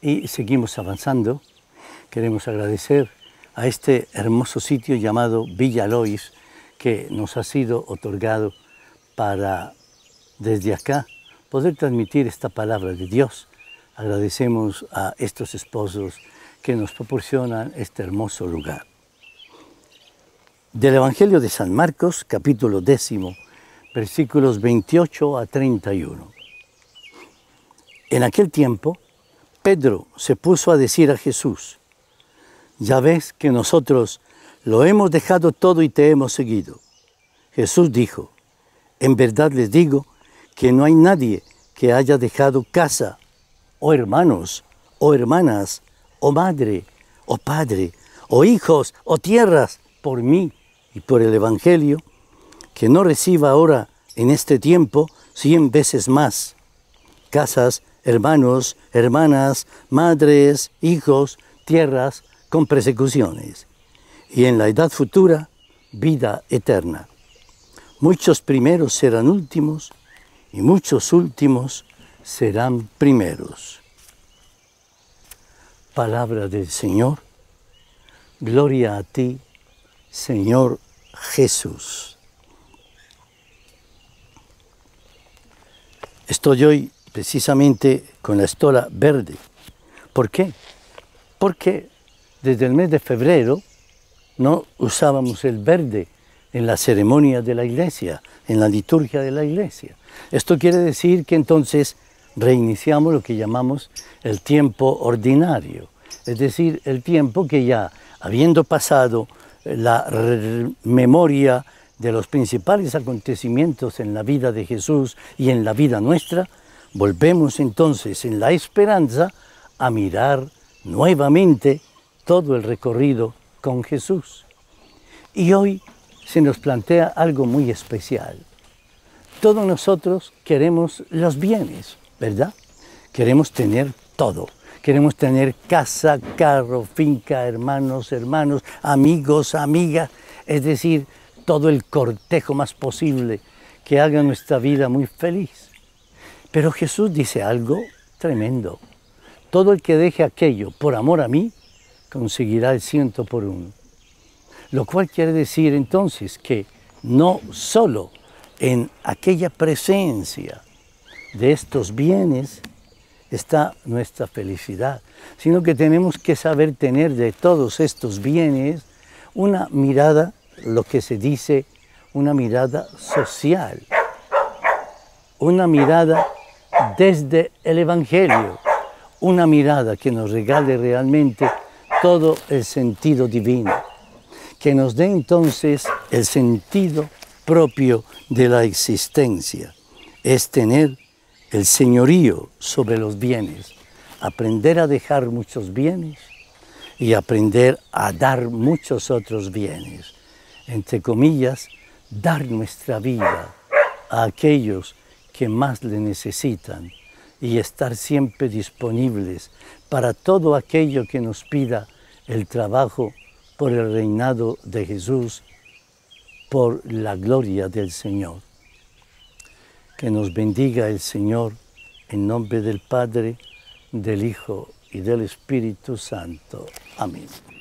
y seguimos avanzando. Queremos agradecer a este hermoso sitio llamado Villa Lois que nos ha sido otorgado para desde acá poder transmitir esta palabra de Dios. Agradecemos a estos esposos que nos proporcionan este hermoso lugar. Del Evangelio de San Marcos, capítulo décimo, versículos 28 a 31. En aquel tiempo, Pedro se puso a decir a Jesús, ya ves que nosotros lo hemos dejado todo y te hemos seguido. Jesús dijo, en verdad les digo que no hay nadie que haya dejado casa, o hermanos, o hermanas, o madre, o padre, o hijos, o tierras, por mí y por el Evangelio, que no reciba ahora en este tiempo cien veces más casas, hermanos, hermanas, madres, hijos, tierras, con persecuciones, y en la edad futura, vida eterna. Muchos primeros serán últimos, y muchos últimos serán primeros. Palabra del Señor, gloria a ti, Señor Jesús. Estoy hoy precisamente con la estola verde. ¿Por qué? Porque desde el mes de febrero no usábamos el verde en la ceremonia de la iglesia, en la liturgia de la iglesia. Esto quiere decir que entonces reiniciamos lo que llamamos el tiempo ordinario, es decir, el tiempo que ya habiendo pasado eh, la memoria de los principales acontecimientos en la vida de Jesús y en la vida nuestra, Volvemos entonces en la esperanza a mirar nuevamente todo el recorrido con Jesús. Y hoy se nos plantea algo muy especial. Todos nosotros queremos los bienes, ¿verdad? Queremos tener todo. Queremos tener casa, carro, finca, hermanos, hermanos, amigos, amigas, es decir, todo el cortejo más posible que haga nuestra vida muy feliz. Pero Jesús dice algo tremendo. Todo el que deje aquello por amor a mí, conseguirá el ciento por uno. Lo cual quiere decir entonces que no solo en aquella presencia de estos bienes está nuestra felicidad, sino que tenemos que saber tener de todos estos bienes una mirada, lo que se dice, una mirada social, una mirada desde el Evangelio, una mirada que nos regale realmente todo el sentido divino, que nos dé entonces el sentido propio de la existencia, es tener el señorío sobre los bienes, aprender a dejar muchos bienes y aprender a dar muchos otros bienes, entre comillas, dar nuestra vida a aquellos que más le necesitan y estar siempre disponibles para todo aquello que nos pida el trabajo por el reinado de Jesús, por la gloria del Señor. Que nos bendiga el Señor en nombre del Padre, del Hijo y del Espíritu Santo. Amén.